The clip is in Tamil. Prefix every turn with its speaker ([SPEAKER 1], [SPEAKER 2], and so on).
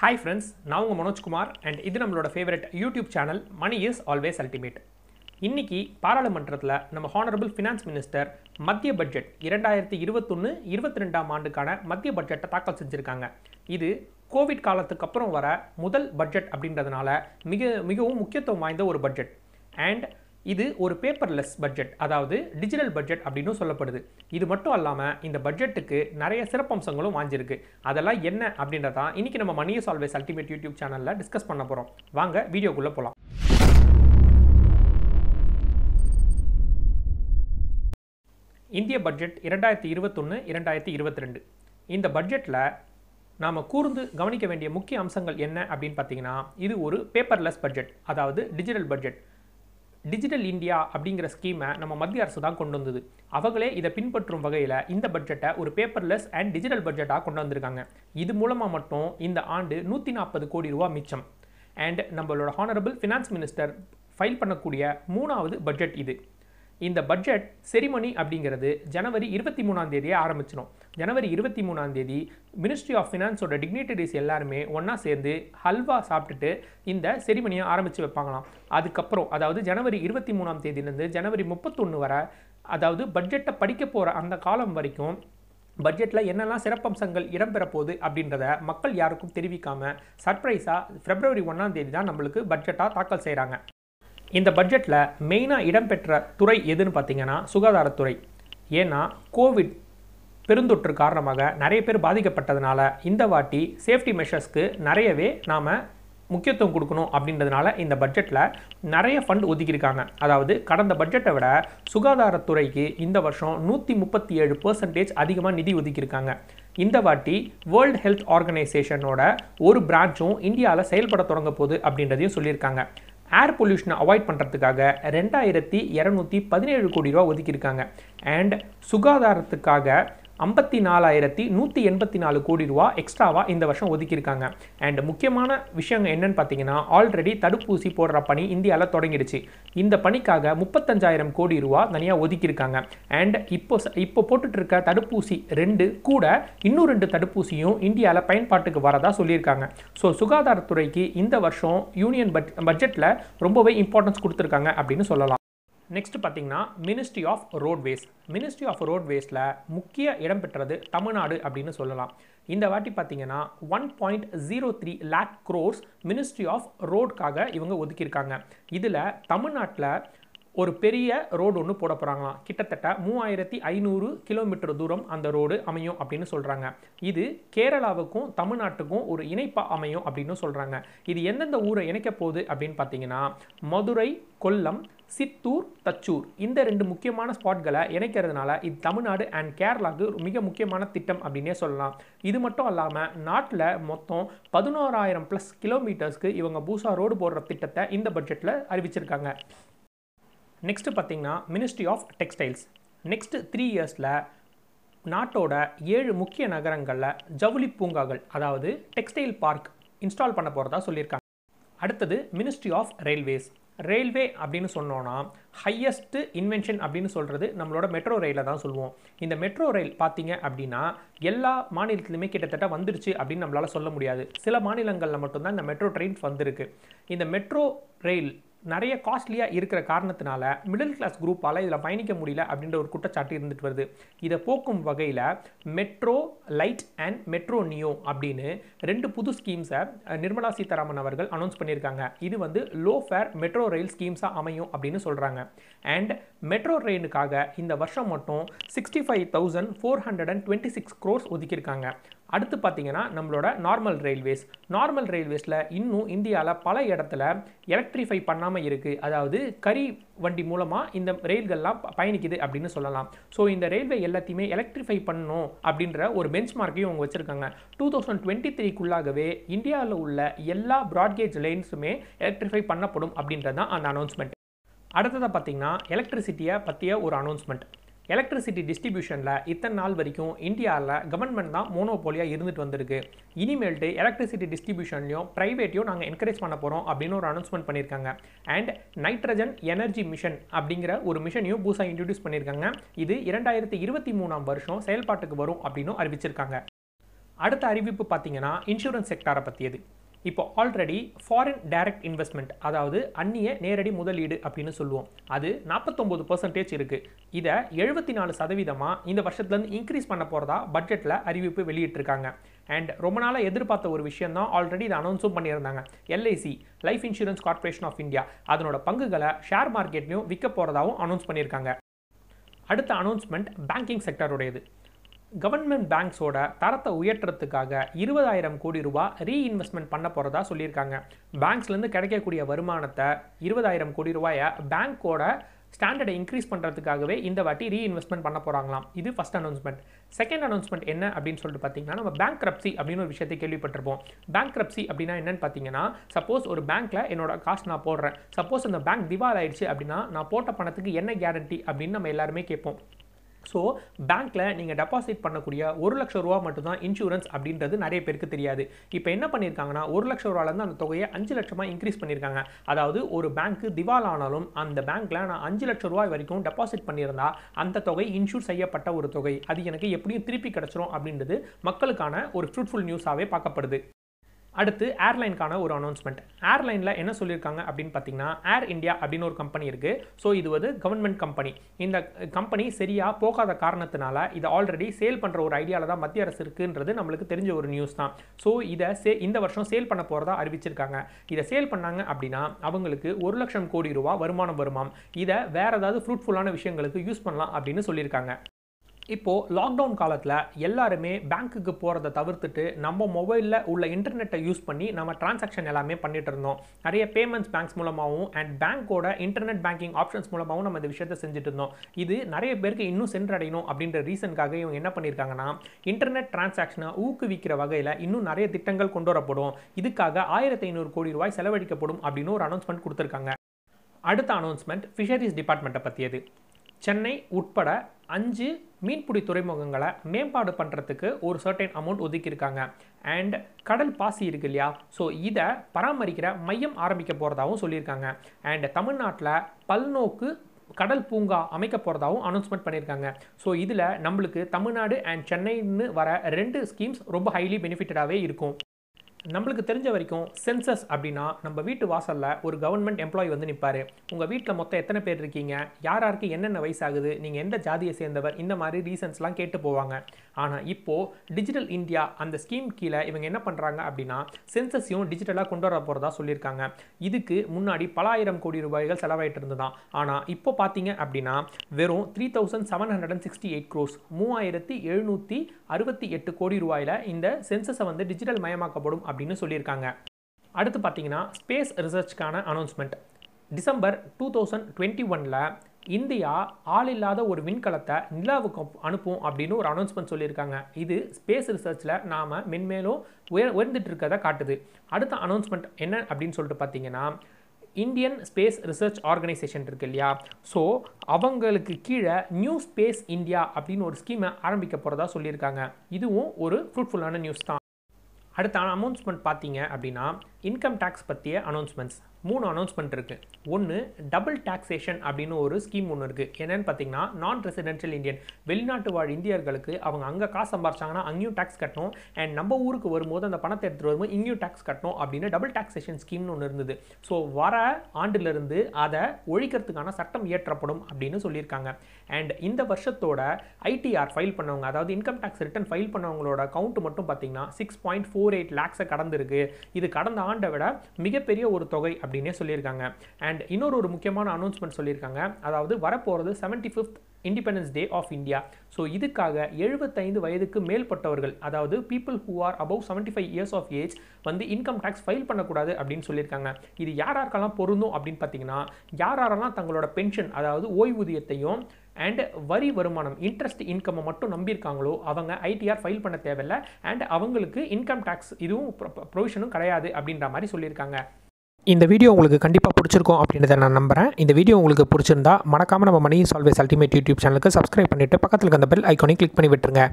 [SPEAKER 1] ஹாய் ஃப்ரெண்ட்ஸ் நான் உங்கள் மனோஜ்குமார் அண்ட் இது நம்மளோட favourite YouTube channel money is always ultimate இன்றைக்கி பாராளுமன்றத்தில் நம்ம ஹானரபிள் ஃபினான்ஸ் மினிஸ்டர் மத்திய பட்ஜெட் இரண்டாயிரத்தி இருபத்தொன்று இருபத்தி ரெண்டாம் ஆண்டுக்கான மத்திய பட்ஜெட்டை தாக்கல் செஞ்சுருக்காங்க இது கோவிட் காலத்துக்கு அப்புறம் வர முதல் பட்ஜெட் அப்படின்றதுனால மிக மிகவும் முக்கியத்துவம் வாய்ந்த ஒரு பட்ஜெட் அண்ட் இது ஒரு பேப்பர்லெஸ் பட்ஜெட் அதாவது டிஜிட்டல் பட்ஜெட் அப்படின்னு சொல்லப்படுது இது மட்டும் இல்லாமல் இந்த பட்ஜெட்டுக்கு நிறைய சிறப்பம்சங்களும் வாஞ்சிருக்கு அதெல்லாம் என்ன அப்படின்றதா இன்றைக்கி நம்ம மணிய சால்வேஸ் அல்டிமேட் யூடியூப் சேனலில் டிஸ்கஸ் பண்ண போகிறோம் வாங்க வீடியோக்குள்ளே போகலாம் இந்திய பட்ஜெட் இரண்டாயிரத்தி இருபத்தொன்று இரண்டாயிரத்தி இருபத்தி ரெண்டு இந்த பட்ஜெட்டில் நாம் கூர்ந்து கவனிக்க வேண்டிய முக்கிய அம்சங்கள் என்ன அப்படின்னு பார்த்தீங்கன்னா இது ஒரு பேப்பர்லெஸ் பட்ஜெட் அதாவது டிஜிட்டல் பட்ஜெட் டிஜிட்டல் இந்தியா அப்படிங்கிற ஸ்கீமை நம்ம மத்திய அரசு தான் கொண்டு வந்தது அவங்களே இதை பின்பற்றும் வகையில் இந்த பட்ஜெட்டை ஒரு பேப்பர்லெஸ் அண்ட் டிஜிட்டல் பட்ஜெட்டாக கொண்டு வந்திருக்காங்க இது மூலமாக மட்டும் இந்த ஆண்டு நூற்றி நாற்பது கோடி ரூபா மிச்சம் அண்ட் நம்மளோட ஹானரபிள் ஃபினான்ஸ் மினிஸ்டர் ஃபைல் பண்ணக்கூடிய மூணாவது பட்ஜெட் இது இந்த பட்ஜெட் செரிமனி அப்படிங்கிறது ஜனவரி இருபத்தி மூணாம் தேதியே ஆரம்பிச்சிடும் ஜனவரி இருபத்தி மூணாம் தேதி மினிஸ்ட்ரி ஆஃப் ஃபினான்ஸோட டிக்னேட்டரிஸ் எல்லாருமே ஒன்றா சேர்ந்து ஹல்வா சாப்பிட்டுட்டு இந்த செரிமனியை ஆரம்பித்து வைப்பாங்களாம் அதுக்கப்புறம் அதாவது ஜனவரி இருபத்தி மூணாம் தேதியிலேருந்து ஜனவரி முப்பத்தொன்று வரை அதாவது பட்ஜெட்டை படிக்க போகிற அந்த காலம் வரைக்கும் பட்ஜெட்டில் என்னெல்லாம் சிறப்பம்சங்கள் இடம்பெற போகுது அப்படின்றத மக்கள் யாருக்கும் தெரிவிக்காமல் சர்ப்ரைஸாக பிப்ரவரி ஒன்றாம் தேதி தான் நம்மளுக்கு பட்ஜெட்டாக தாக்கல் செய்கிறாங்க இந்த பட்ஜெட்டில் மெயினாக இடம்பெற்ற துறை எதுன்னு பார்த்தீங்கன்னா சுகாதாரத்துறை ஏன்னா கோவிட் பெருந்தொற்று காரணமாக நிறைய பேர் பாதிக்கப்பட்டதுனால இந்த வாட்டி சேஃப்டி மெஷர்ஸ்க்கு நிறையவே நாம் முக்கியத்துவம் கொடுக்கணும் அப்படின்றதுனால இந்த பட்ஜெட்டில் நிறைய ஃபண்ட் ஒதுக்கியிருக்காங்க அதாவது கடந்த பட்ஜெட்டை விட சுகாதாரத்துறைக்கு இந்த வருஷம் நூற்றி முப்பத்தி ஏழு பர்சன்டேஜ் அதிகமாக நிதி ஒதுக்கியிருக்காங்க இந்த வாட்டி வேர்ல்டு ஹெல்த் ஆர்கனைசேஷனோட ஒரு பிரான்ச்சும் இந்தியாவில் செயல்பட தொடங்க போகுது அப்படின்றதையும் சொல்லியிருக்காங்க ஏர் பொல்யூஷனை அவாய்ட் பண்ணுறதுக்காக ரெண்டாயிரத்தி இரநூத்தி பதினேழு கோடி ரூபா ஒதுக்கியிருக்காங்க அண்ட் சுகாதாரத்துக்காக ஐம்பத்தி நாலாயிரத்தி நூற்றி எண்பத்தி நாலு கோடி ரூபா எக்ஸ்ட்ராவாக இந்த வருஷம் ஒதுக்கியிருக்காங்க அண்ட் முக்கியமான விஷயம் என்னென்னு பார்த்தீங்கன்னா ஆல்ரெடி தடுப்பூசி போடுற பணி இந்தியாவில் தொடங்கிடுச்சு இந்த பணிக்காக முப்பத்தஞ்சாயிரம் கோடி ரூபா தனியாக ஒதுக்கியிருக்காங்க அண்ட் இப்போ இப்போ போட்டுட்ருக்க தடுப்பூசி ரெண்டு கூட இன்னும் ரெண்டு தடுப்பூசியும் இந்தியாவில் பயன்பாட்டுக்கு வரதா சொல்லியிருக்காங்க ஸோ சுகாதாரத்துறைக்கு இந்த வருஷம் யூனியன் பட் பட்ஜெட்டில் ரொம்பவே இம்பார்ட்டன்ஸ் கொடுத்துருக்காங்க அப்படின்னு சொல்லலாம் நெக்ஸ்ட் பார்த்தீங்கன்னா ministry of roadways ministry of ரோட்வேஸில் முக்கிய இடம் பெற்றது தமிழ்நாடு அப்படின்னு சொல்லலாம் இந்த வாட்டி பார்த்தீங்கன்னா one point zero three lakh crores ministry of ரோடுக்காக இவங்க ஒதுக்கியிருக்காங்க இதில் தமிழ்நாட்டில் ஒரு பெரிய ரோடு ஒன்று போட போகிறாங்களாம் கிட்டத்தட்ட மூவாயிரத்தி ஐநூறு கிலோமீட்டர் தூரம் அந்த ரோடு அமையும் அப்படின்னு சொல்கிறாங்க இது கேரளாவுக்கும் தமிழ்நாட்டுக்கும் ஒரு இணைப்பாக அமையும் அப்படின்னு சொல்கிறாங்க இது எந்தெந்த ஊரை இணைக்க போகுது அப்படின்னு பார்த்தீங்கன்னா மதுரை கொல்லம் சித்தூர் தச்சூர் இந்த ரெண்டு முக்கியமான ஸ்பாட்களை இணைக்கிறதுனால இது தமிழ்நாடு அண்ட் கேரளாவுக்கு மிக முக்கியமான திட்டம் அப்படின்னே சொல்லலாம் இது மட்டும் இல்லாமல் நாட்டில் மொத்தம் பதினோராயிரம் ப்ளஸ் கிலோமீட்டர்ஸ்க்கு இவங்க பூசா ரோடு போடுற திட்டத்தை இந்த பட்ஜெட்டில் அறிவிச்சிருக்காங்க நெக்ஸ்ட்டு பார்த்திங்கன்னா ministry of textiles next three இயர்ஸில் நாட்டோட ஏழு முக்கிய நகரங்களில் ஜவுளி பூங்காக்கள் அதாவது டெக்ஸ்டைல் பார்க் இன்ஸ்டால் பண்ண போகிறதா சொல்லியிருக்காங்க அடுத்தது மினிஸ்ட்ரி ஆஃப் ரயில்வேஸ் ரயில்வே அப்படின்னு சொன்னோன்னா ஹையஸ்ட்டு இன்வென்ஷன் அப்படின்னு சொல்கிறது நம்மளோட மெட்ரோ ரயிலை தான் சொல்லுவோம் இந்த மெட்ரோ ரயில் பார்த்தீங்க அப்படின்னா எல்லா மாநிலத்துலையுமே கிட்டத்தட்ட வந்துருச்சு அப்படின்னு நம்மளால் சொல்ல முடியாது சில மாநிலங்களில் மட்டும்தான் இந்த மெட்ரோ ட்ரெயின்ஸ் வந்திருக்கு இந்த மெட்ரோ ரயில் நிறைய காஸ்ட்லியாக இருக்கிற காரணத்தினால மிடில் கிளாஸ் குரூப்பால் இதில் பயணிக்க முடியல அப்படின்ற ஒரு குற்றச்சாட்டு இருந்துட்டு வருது இதை போக்கும் வகையில் metro light and metro neo அப்படின்னு ரெண்டு புது ஸ்கீம்ஸை நிர்மலா சீதாராமன் அவர்கள் அனௌன்ஸ் பண்ணியிருக்காங்க இது வந்து லோ ஃபேர் மெட்ரோ ரயில் ஸ்கீம்ஸாக அமையும் அப்படின்னு சொல்கிறாங்க அண்ட் மெட்ரோ ரயிலுக்காக இந்த வருஷம் மட்டும் sixty five thousand four hundred and twenty six crores ஒதுக்கியிருக்காங்க அடுத்து பார்த்திங்கன்னா நம்மளோட நார்மல் ரயில்வேஸ் நார்மல் ரயில்வேஸில் இன்னும் இந்தியாவில் பல இடத்துல எலக்ட்ரிஃபை பண்ணாமல் இருக்குது அதாவது கரி வண்டி மூலமாக இந்த ரயில்கள்லாம் பயணிக்குது அப்படின்னு சொல்லலாம் ஸோ இந்த ரயில்வே எல்லாத்தையுமே எலக்ட்ரிஃபை பண்ணணும் அப்படின்ற ஒரு பெஞ்ச் மார்க்கையும் அவங்க வச்சுருக்காங்க டூ தௌசண்ட் டுவெண்ட்டி த்ரீக்குள்ளாகவே இந்தியாவில் உள்ள எல்லா ப்ராட்கேஜ் லைன்ஸுமே எலக்ட்ரிஃபை பண்ணப்படும் அப்படின்றது தான் அந்த அனௌன்ஸ்மெண்ட் அடுத்ததாக பார்த்திங்கன்னா எலக்ட்ரிசிட்டியை பற்றிய ஒரு அனௌன்ஸ்மெண்ட் எலக்ட்ரிசிட்டி டிஸ்ட்ரிபியூஷனில் இத்தனை நாள் வரைக்கும் இந்தியாவில் கவர்மெண்ட் தான் மோனோபோலியாக இருந்துட்டு வந்திருக்கு இனிமேல்ட்டு எலக்ட்ரிசிட்டி டிஸ்ட்ரிபியூஷன்லையும் ப்ரைவேட்டையும் நாங்கள் என்கரேஜ் பண்ண போகிறோம் அப்படின்னு ஒரு அனௌன்ஸ்மெண்ட் பண்ணியிருக்காங்க அண்ட் நைட்ரஜன் எனர்ஜி மிஷன் அப்படிங்கிற ஒரு மிஷனையும் புதுசாக இன்ட்ரடியூஸ் பண்ணியிருக்காங்க இது இரண்டாயிரத்தி இருபத்தி மூணாம் வருஷம் செயல்பாட்டுக்கு வரும் அப்படின்னு அறிவிச்சிருக்காங்க அடுத்த அறிவிப்பு பார்த்தீங்கன்னா இன்சூரன்ஸ் செக்டாரை பற்றியது இப்போ ஆல்ரெடி ஃபாரின் டைரக்ட் இன்வெஸ்ட்மெண்ட் அதாவது அந்நிய நேரடி முதலீடு அப்படின்னு சொல்லுவோம் அது நாற்பத்தொம்பது பர்சன்டேஜ் இருக்குது இதை எழுபத்தி நாலு சதவீதமாக இந்த வருஷத்துலேருந்து இன்க்ரீஸ் பண்ண போகிறதா பட்ஜெட்டில் அறிவிப்பு வெளியிட்டிருக்காங்க அண்ட் ரொம்ப நாளாக எதிர்பார்த்த ஒரு விஷயம் தான் ஆல்ரெடி இதை அனௌன்ஸும் பண்ணியிருந்தாங்க LIC life insurance corporation of India அதனோட பங்குகளை ஷேர் மார்க்கெட்லையும் விற்க போகிறதாகவும் அனௌன்ஸ் பண்ணியிருக்காங்க அடுத்த அனௌன்ஸ்மெண்ட் பேங்கிங் செக்டருடையது கவர்மெண்ட் பேங்க்ஸோட தரத்தை உயர்த்துறதுக்காக இருபதாயிரம் கோடி ரூபா ரீஇன்வெஸ்ட்மெண்ட் பண்ண போகிறதா சொல்லியிருக்காங்க பேங்க்ஸ்லேருந்து கிடைக்கக்கூடிய வருமானத்தை இருபதாயிரம் கோடி ரூபாயை பேங்க்கோட ஸ்டாண்டர்டை இன்க்ரீஸ் பண்ணுறதுக்காகவே இந்த வாட்டி ரீஇன்வெஸ்ட்மெண்ட் பண்ண போகிறாங்களாம் இது ஃபஸ்ட் அனௌன்ஸ்மெண்ட் செகண்ட் அனௌன்ஸ்மெண்ட் என்ன அப்படின்னு சொல்லிட்டு பார்த்தீங்கன்னா நம்ம பேங்க் கிரப்சி அப்படின்னு ஒரு விஷயத்தை கேள்விப்பட்டிருப்போம் பேங்க் கிரப்சி அப்படின்னா என்னன்னு பார்த்தீங்கன்னா சப்போஸ் ஒரு பேங்க்கில் என்னோட காசு நான் போடுறேன் சப்போஸ் அந்த பேங்க் திவால் ஆயிடுச்சு அப்படின்னா நான் போட்ட பணத்துக்கு என்ன கேரண்டி அப்படின்னு நம்ம எல்லாருமே கேட்போம் ஸோ பேங்க்கில் நீங்கள் டெபாசிட் பண்ணக்கூடிய ஒரு லட்ச ரூபா மட்டும்தான் இன்சூரன்ஸ் அப்படின்றது நிறைய பேருக்கு தெரியாது இப்போ என்ன பண்ணியிருக்காங்கன்னா ஒரு லட்ச ரூபாலேருந்து அந்த தொகையை அஞ்சு லட்சமாக இன்க்ரீஸ் பண்ணியிருக்காங்க அதாவது ஒரு பேங்க்கு திவால் ஆனாலும் அந்த பேங்க்கில் நான் அஞ்சு லட்ச ரூபாய் வரைக்கும் டெபாசிட் பண்ணியிருந்தா அந்த தொகை இன்சூர் செய்யப்பட்ட ஒரு தொகை அது எனக்கு எப்படியும் திருப்பி கிடச்சிரும் அப்படின்றது மக்களுக்கான ஒரு ஃப்ரூட்ஃபுல் நியூஸாகவே பார்க்கப்படுது அடுத்து ஏர்லைனுக்கான ஒரு அனௌன்ஸ்மெண்ட் ஏர்லைனில் என்ன சொல்லியிருக்காங்க அப்படின்னு பார்த்தீங்கன்னா ஏர் இந்தியா அப்படின்னு ஒரு கம்பெனி இருக்குது ஸோ இது வந்து கவர்மெண்ட் கம்பெனி இந்த கம்பெனி சரியாக போகாத காரணத்தினால இதை ஆல்ரெடி சேல் பண்ணுற ஒரு ஐடியாவில் தான் மத்திய அரசு இருக்குன்றது நம்மளுக்கு தெரிஞ்ச ஒரு நியூஸ் தான் ஸோ இதை சே இந்த வருஷம் சேல் பண்ண போகிறதா அறிவிச்சிருக்காங்க இதை சேல் பண்ணாங்க அப்படின்னா அவங்களுக்கு ஒரு லட்சம் கோடி ரூபா வருமானம் வருமாம் இதை வேறு ஏதாவது ஃப்ரூட்ஃபுல்லான விஷயங்களுக்கு யூஸ் பண்ணலாம் அப்படின்னு சொல்லியிருக்காங்க இப்போது லாக்டவுன் காலத்தில் எல்லாருமே பேங்க்குக்கு போகிறத தவிர்த்துட்டு நம்ம மொபைலில் உள்ள இன்டர்நெட்டை யூஸ் பண்ணி நம்ம டிரான்சாக்ஷன் எல்லாமே பண்ணிட்டு இருந்தோம் நிறைய பேமெண்ட்ஸ் பேங்க்ஸ் மூலமாகவும் அண்ட் பேங்க்கோட இன்டர்நெட் பேங்கிங் ஆப்ஷன்ஸ் மூலமாகவும் நம்ம இந்த விஷயத்தை செஞ்சுட்டு இருந்தோம் இது நிறைய பேருக்கு இன்னும் சென்றடையணும் அப்படின்ற ரீசனுக்காக இவங்க என்ன பண்ணியிருக்காங்கன்னா இன்டர்நெட் டிரான்சாக்ஷனை ஊக்குவிக்கிற வகையில் இன்னும் நிறைய திட்டங்கள் கொண்டு வரப்படும் இதுக்காக ஆயிரத்தி ஐநூறு கோடி ரூபாய் செலவழிக்கப்படும் அப்படின்னு ஒரு அனௌன்ஸ்மெண்ட் கொடுத்துருக்காங்க அடுத்த அனௌன்ஸ்மெண்ட் ஃபிஷரிஸ் டிபார்ட்மெண்ட்டை பற்றியது சென்னை உட்பட அஞ்சு மீன்பிடி துறைமுகங்களை மேம்பாடு பண்ணுறதுக்கு ஒரு சர்டைன் அமௌண்ட் ஒதுக்கியிருக்காங்க அண்ட் கடல் பாசி இருக்கு இல்லையா ஸோ இதை பராமரிக்கிற மையம் ஆரம்பிக்க போகிறதாகவும் சொல்லியிருக்காங்க அண்ட் தமிழ்நாட்டில் பல்நோக்கு கடல் பூங்கா அமைக்க போகிறதாகவும் அனௌன்ஸ்மெண்ட் பண்ணியிருக்காங்க ஸோ இதில் நம்மளுக்கு தமிழ்நாடு அண்ட் சென்னைன்னு வர ரெண்டு ஸ்கீம்ஸ் ரொம்ப ஹைலி பெனிஃபிட்டடாகவே இருக்கும் நம்மளுக்கு தெரிஞ்ச வரைக்கும் சென்சஸ் அப்படின்னா நம்ம வீட்டு வாசலில் ஒரு கவர்மெண்ட் எம்ப்ளாயி வந்து நிற்பார் உங்கள் வீட்டில் மொத்தம் எத்தனை பேர் இருக்கீங்க யார் யாருக்கு என்னென்ன வயசாகுது நீங்கள் எந்த ஜாதியை சேர்ந்தவர் இந்த மாதிரி ரீசன்ஸ்லாம் கேட்டு போவாங்க ஆனால் இப்போது டிஜிட்டல் இந்தியா அந்த ஸ்கீம் கீழே இவங்க என்ன பண்ணுறாங்க அப்படின்னா சென்சஸையும் டிஜிட்டலாக கொண்டு வர போகிறதா சொல்லியிருக்காங்க இதுக்கு முன்னாடி பல ஆயிரம் கோடி ரூபாய்கள் செலவாயிட்டு இருந்ததான் ஆனால் இப்போ பார்த்தீங்க அப்படின்னா வெறும் three thousand seven hundred and sixty eight crores மூவாயிரத்தி எழுநூற்றி அறுபத்தி எட்டு கோடி ரூபாயில் இந்த சென்சஸை வந்து டிஜிட்டல் மயமாக்கப்படும் அப்படின்னு சொல்லியிருக்காங்க அடுத்து பார்த்தீங்கன்னா ஸ்பேஸ் ரிசர்ச்க்கான announcement December two thousand twenty ஒனில் இந்தியா ஆள் இல்லாத ஒரு விண்கலத்தை நிலாவுக்கு அனுப்பும் அப்படின்னு ஒரு அனௌன்ஸ்மெண்ட் சொல்லியிருக்காங்க இது ஸ்பேஸ் ரிசர்ச்சில் நாம் மென்மேலும் உயர் உயர்ந்துட்டு இருக்கதை காட்டுது அடுத்த அனௌன்ஸ்மெண்ட் என்ன அப்படின்னு சொல்லிட்டு பார்த்தீங்கன்னா இந்தியன் ஸ்பேஸ் ரிசர்ச் ஆர்கனைசேஷன் இருக்கு இல்லையா ஸோ அவங்களுக்கு கீழே நியூ ஸ்பேஸ் இந்தியா அப்படின்னு ஒரு ஸ்கீமை ஆரம்பிக்க போகிறதா சொல்லியிருக்காங்க இதுவும் ஒரு ஃப்ரூட்ஃபுல்லான நியூஸ் தான் அடுத்த அனௌன்ஸ்மெண்ட் பார்த்தீங்க அப்படின்னா இன்கம் டேக்ஸ் பற்றிய அனௌன்ஸ்மெண்ட்ஸ் மூணு அனௌன்ஸ்மெண்ட் இருக்குது ஒன்று டபுள் டாக்ஸேஷன் அப்படின்னு ஒரு ஸ்கீம் ஒன்று இருக்குது என்னென்னு பார்த்தீங்கன்னா நான் ரெசிடென்ஷியல் இந்தியன் வெளிநாட்டு வாழ் இந்தியர்களுக்கு அவங்க அங்கே காசு சம்பாரிச்சாங்கன்னா அங்கேயும் டேக்ஸ் கட்டணும் அண்ட் நம்ம ஊருக்கு வரும்போது அந்த பணத்தை எடுத்துகிட்டு வரும்போது இங்கேயும் டேக்ஸ் கட்டணும் அப்படின்னு டபுள் டாக்ஸேஷன் ஸ்கீம்னு ஒன்று இருந்தது ஸோ வர ஆண்டிலிருந்து அதை ஒழிக்கிறதுக்கான சட்டம் இயற்றப்படும் அப்படின்னு சொல்லியிருக்காங்க அண்ட் இந்த வருஷத்தோட ஐடிஆர் ஃபைல் பண்ணவங்க அதாவது இன்கம் டேக்ஸ் ரிட்டர்ன் ஃபைல் பண்ணவங்களோட கவுண்ட் மட்டும் பார்த்தீங்கன்னா சிக்ஸ் பாயிண்ட் ஃபோர் எயிட் லேக்ஸை கடந்திருக்கு இது கடந்த ஆண்டை விட மிகப்பெரிய ஒரு தொகை அப்படின்னே சொல்லியிருக்காங்க அண்ட் இன்னொரு ஒரு முக்கியமான அனௌன்ஸ்மெண்ட் சொல்லியிருக்காங்க அதாவது வரப்போகிறது seventy fifth independence day of India so இதுக்காக எழுபத்தைந்து வயதுக்கு மேற்பட்டவர்கள் அதாவது people who are above seventy five years of age வந்து இன்கம் டேக்ஸ் ஃபைல் பண்ணக்கூடாது அப்படின்னு சொல்லியிருக்காங்க இது யார் யாருக்கெல்லாம் பொருந்தும் அப்படின்னு பார்த்தீங்கன்னா யார் யாரெல்லாம் தங்களோட பென்ஷன் அதாவது ஓய்வூதியத்தையும் அண்ட் வரி வருமானம் இன்ட்ரெஸ்ட் இன்கம்மை மட்டும் நம்பியிருக்காங்களோ அவங்க ஐடிஆர் ஃபைல் பண்ண தேவையில்லை அண்ட் அவங்களுக்கு இன்கம் டேக்ஸ் இதுவும் ப்ரொவிஷனும் கிடையாது அப்படின்ற மாதிரி சொல்லியிருக்காங்க இந்த வீடியோ உங்களுக்கு கண்டிப்பாக பிடிச்சிருக்கும் அப்படின்றத நான் நம்புகிறேன் இந்த வீடியோ உங்களுக்கு பிடிச்சிருந்தா மறக்காமல் நம்ம மணி சால்வேஸ் அல்டிமேட் யூடியூப் சேனலுக்கு சப்ஸ்கிரைப் பண்ணிவிட்டு பக்கத்தில் இருக்க அந்த பெல் ஐக்கானை கிளிக் பண்ணி விட்டுருங்க